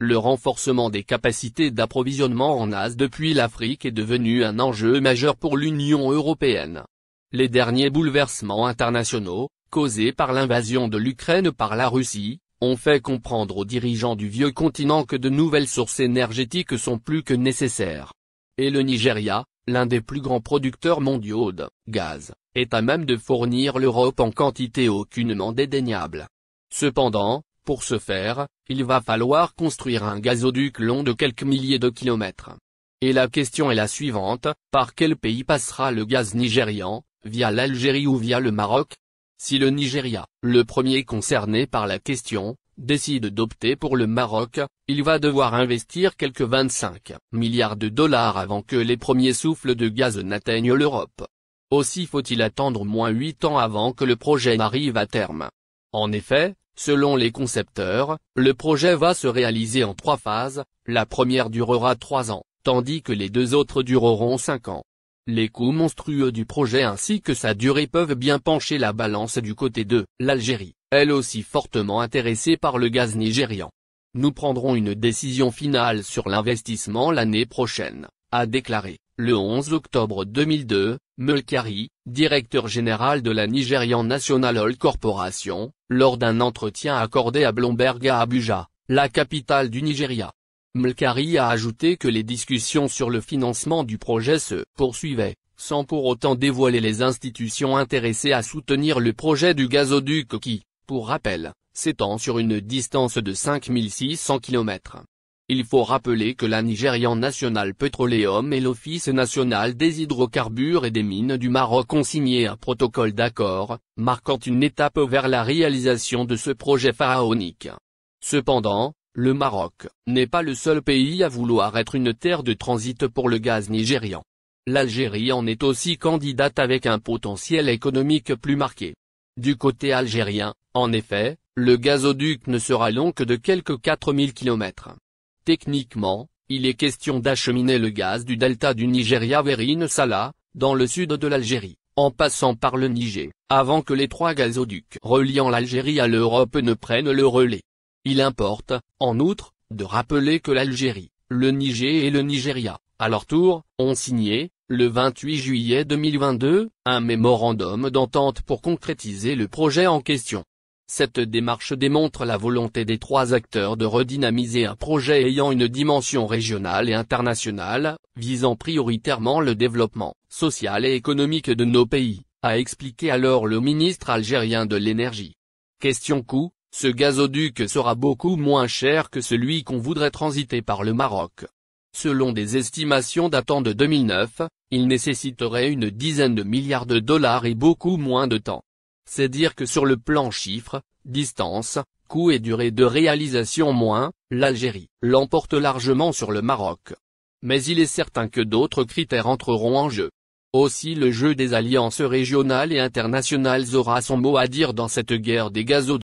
Le renforcement des capacités d'approvisionnement en As depuis l'Afrique est devenu un enjeu majeur pour l'Union européenne. Les derniers bouleversements internationaux, causés par l'invasion de l'Ukraine par la Russie, ont fait comprendre aux dirigeants du vieux continent que de nouvelles sources énergétiques sont plus que nécessaires. Et le Nigeria, l'un des plus grands producteurs mondiaux de gaz, est à même de fournir l'Europe en quantité aucunement dédaignable. Cependant, pour ce faire, il va falloir construire un gazoduc long de quelques milliers de kilomètres. Et la question est la suivante, par quel pays passera le gaz nigérian, via l'Algérie ou via le Maroc Si le Nigeria, le premier concerné par la question, décide d'opter pour le Maroc, il va devoir investir quelques 25 milliards de dollars avant que les premiers souffles de gaz n'atteignent l'Europe. Aussi faut-il attendre moins 8 ans avant que le projet n'arrive à terme. En effet, Selon les concepteurs, le projet va se réaliser en trois phases, la première durera trois ans, tandis que les deux autres dureront cinq ans. Les coûts monstrueux du projet ainsi que sa durée peuvent bien pencher la balance du côté de l'Algérie, elle aussi fortement intéressée par le gaz nigérian. Nous prendrons une décision finale sur l'investissement l'année prochaine, a déclaré, le 11 octobre 2002, Mulkari, directeur général de la Nigerian National Oil Corporation, lors d'un entretien accordé à Blomberg à Abuja, la capitale du Nigeria. Mulkari a ajouté que les discussions sur le financement du projet se poursuivaient, sans pour autant dévoiler les institutions intéressées à soutenir le projet du gazoduc qui, pour rappel, s'étend sur une distance de 5600 km. Il faut rappeler que la Nigérian National Petroleum et l'Office national des hydrocarbures et des mines du Maroc ont signé un protocole d'accord, marquant une étape vers la réalisation de ce projet pharaonique. Cependant, le Maroc n'est pas le seul pays à vouloir être une terre de transit pour le gaz nigérian. L'Algérie en est aussi candidate avec un potentiel économique plus marqué. Du côté algérien, en effet, le gazoduc ne sera long que de quelques 4000 km. Techniquement, il est question d'acheminer le gaz du delta du Nigeria vers Salah, dans le sud de l'Algérie, en passant par le Niger, avant que les trois gazoducs reliant l'Algérie à l'Europe ne prennent le relais. Il importe, en outre, de rappeler que l'Algérie, le Niger et le Nigeria, à leur tour, ont signé, le 28 juillet 2022, un mémorandum d'entente pour concrétiser le projet en question. Cette démarche démontre la volonté des trois acteurs de redynamiser un projet ayant une dimension régionale et internationale, visant prioritairement le développement social et économique de nos pays, a expliqué alors le ministre algérien de l'énergie. Question coût, ce gazoduc sera beaucoup moins cher que celui qu'on voudrait transiter par le Maroc. Selon des estimations datant de 2009, il nécessiterait une dizaine de milliards de dollars et beaucoup moins de temps. C'est dire que sur le plan chiffre, distance, coût et durée de réalisation moins, l'Algérie l'emporte largement sur le Maroc. Mais il est certain que d'autres critères entreront en jeu. Aussi le jeu des alliances régionales et internationales aura son mot à dire dans cette guerre des gazoducs.